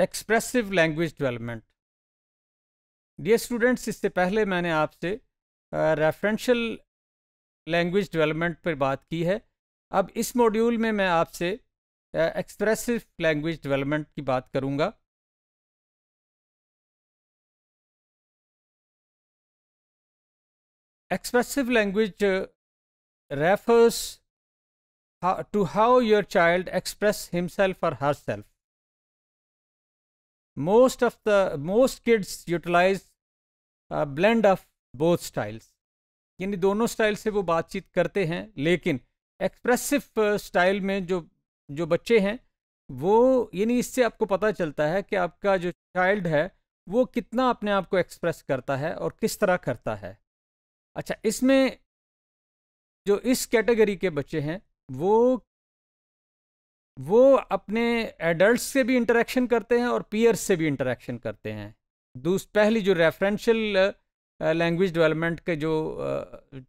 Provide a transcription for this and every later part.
expressive language development dear students इससे पहले मैंने आपसे रेफरेंशियल लैंग्वेज डेवलपमेंट पर बात की है अब इस मॉड्यूल में मैं आपसे एक्सप्रेसिव लैंग्वेज डेवलपमेंट की बात करूंगा expressive language refers to how your child express himself और herself most of the most kids utilize a blend of both styles यानी दोनों स्टाइल से वो बातचीत करते हैं लेकिन एक्सप्रेसिव स्टाइल uh, में जो जो बच्चे हैं वो यानी इससे आपको पता चलता है कि आपका जो चाइल्ड है वो कितना अपने आप को एक्सप्रेस करता है और किस तरह करता है अच्छा इसमें जो इस कैटेगरी के बच्चे हैं वो वो अपने एडल्ट से भी इंटरेक्शन करते हैं और पीयर्स से भी इंटरेक्शन करते हैं दूस पहली जो रेफरेंशियल लैंग्वेज डेवलपमेंट के जो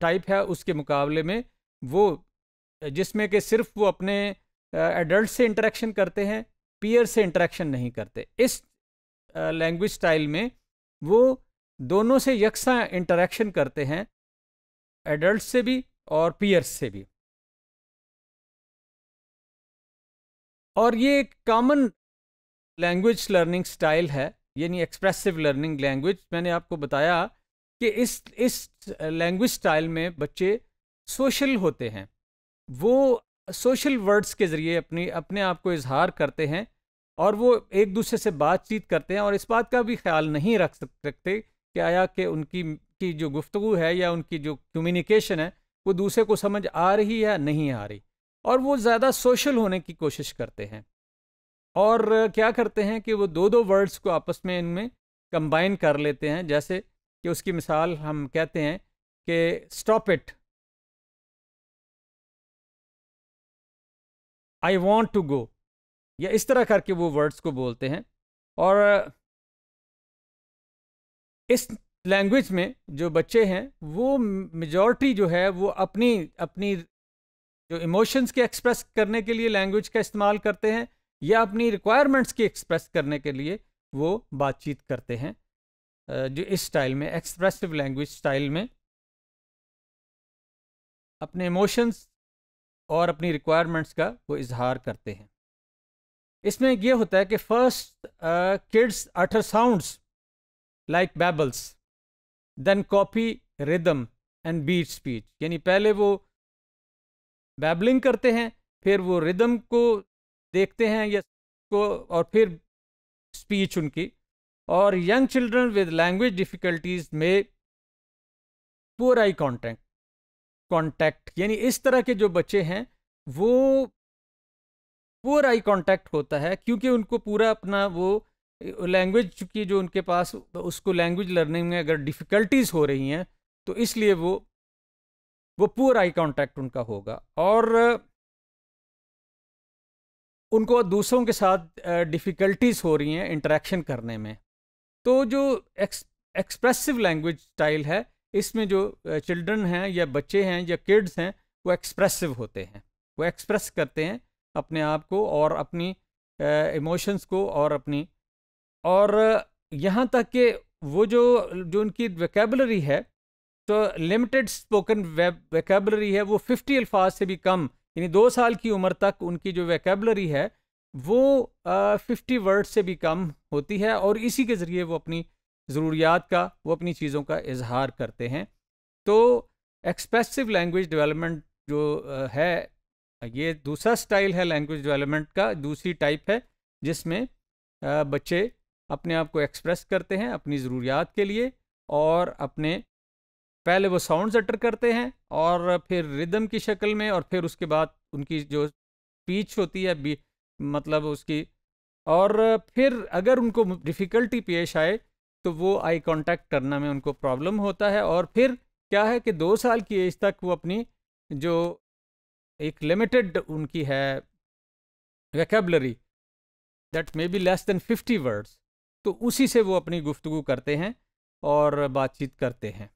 टाइप है उसके मुकाबले में वो जिसमें कि सिर्फ वो अपने एडल्ट से इंटरेक्शन करते हैं पीयर से इंटरेक्शन नहीं करते इस लैंग्वेज स्टाइल में वो दोनों से यकसा इंटरेक्शन करते हैं एडल्ट से भी और पीयर्स से भी और ये एक कॉमन लैंग्वेज लर्निंग स्टाइल है यानी एक्सप्रेसिव लर्निंग लैंग्वेज मैंने आपको बताया कि इस इस लैंग्वेज स्टाइल में बच्चे सोशल होते हैं वो सोशल वर्ड्स के ज़रिए अपनी अपने आप को इजहार करते हैं और वो एक दूसरे से बातचीत करते हैं और इस बात का भी ख्याल नहीं रख सकते कि आया कि उनकी की जो गुफ्तु है या उनकी जो कम्युनिकेशन है वो दूसरे को समझ आ रही है नहीं आ रही और वो ज़्यादा सोशल होने की कोशिश करते हैं और क्या करते हैं कि वो दो दो वर्ड्स को आपस में इनमें कंबाइन कर लेते हैं जैसे कि उसकी मिसाल हम कहते हैं कि stop it I want to go या इस तरह करके वो वर्ड्स को बोलते हैं और इस लैंग्वेज में जो बच्चे हैं वो मेजॉरिटी जो है वो अपनी अपनी जो इमोशंस के एक्सप्रेस करने के लिए लैंग्वेज का इस्तेमाल करते हैं या अपनी रिक्वायरमेंट्स की एक्सप्रेस करने के लिए वो बातचीत करते हैं जो इस स्टाइल में एक्सप्रेसिव लैंग्वेज स्टाइल में अपने इमोशंस और अपनी रिक्वायरमेंट्स का वो इजहार करते हैं इसमें यह होता है कि first kids utter sounds like babbles then copy rhythm and beat speech यानी पहले वो बैबलिंग करते हैं फिर वो रिदम को देखते हैं या को और फिर स्पीच उनकी और young children with language difficulties में पुअर आई कॉन्टैक्ट कॉन्टैक्ट यानी इस तरह के जो बच्चे हैं वो पुअर आई कॉन्टैक्ट होता है क्योंकि उनको पूरा अपना वो लैंग्वेज की जो उनके पास उसको लैंग्वेज लर्निंग में अगर डिफ़िकल्टीज़ हो रही हैं तो इसलिए वो वो पुअर आई कांटेक्ट उनका होगा और उनको दूसरों के साथ डिफ़िकल्टीज़ हो रही हैं इंटरेक्शन करने में तो जो एक्स एक्सप्रेसिव लैंग्वेज स्टाइल है इसमें जो चिल्ड्रन हैं या बच्चे हैं या किड्स हैं वो एक्सप्रेसिव होते हैं वो एक्सप्रेस करते हैं अपने आप को और अपनी इमोशंस uh, को और अपनी और यहाँ तक कि वो जो जो उनकी वैकेबलरी है तो लिमिटेड स्पोकन वेब है वो फिफ्टी अल्फाज से भी कम यानी दो साल की उम्र तक उनकी जो वैकेबलरी है वो फिफ्टी वर्ड से भी कम होती है और इसी के ज़रिए वो अपनी ज़रूरियात का वो अपनी चीज़ों का इजहार करते हैं तो एक्सप्रेसिव लैंग्वेज डेवलपमेंट जो है ये दूसरा स्टाइल है लैंग्वेज डेवलपमेंट का दूसरी टाइप है जिसमें बच्चे अपने आप को एक्सप्रेस करते हैं अपनी ज़रूरियात के लिए और अपने पहले वो साउंड्स अटर करते हैं और फिर रिदम की शक्ल में और फिर उसके बाद उनकी जो स्पीच होती है बी मतलब उसकी और फिर अगर उनको डिफ़िकल्टी पेश आए तो वो आई कांटेक्ट करना में उनको प्रॉब्लम होता है और फिर क्या है कि दो साल की एज तक वो अपनी जो एक लिमिटेड उनकी है vocabulary that may be less than fifty words तो उसी से वो अपनी गुफ्तु करते हैं और बातचीत करते हैं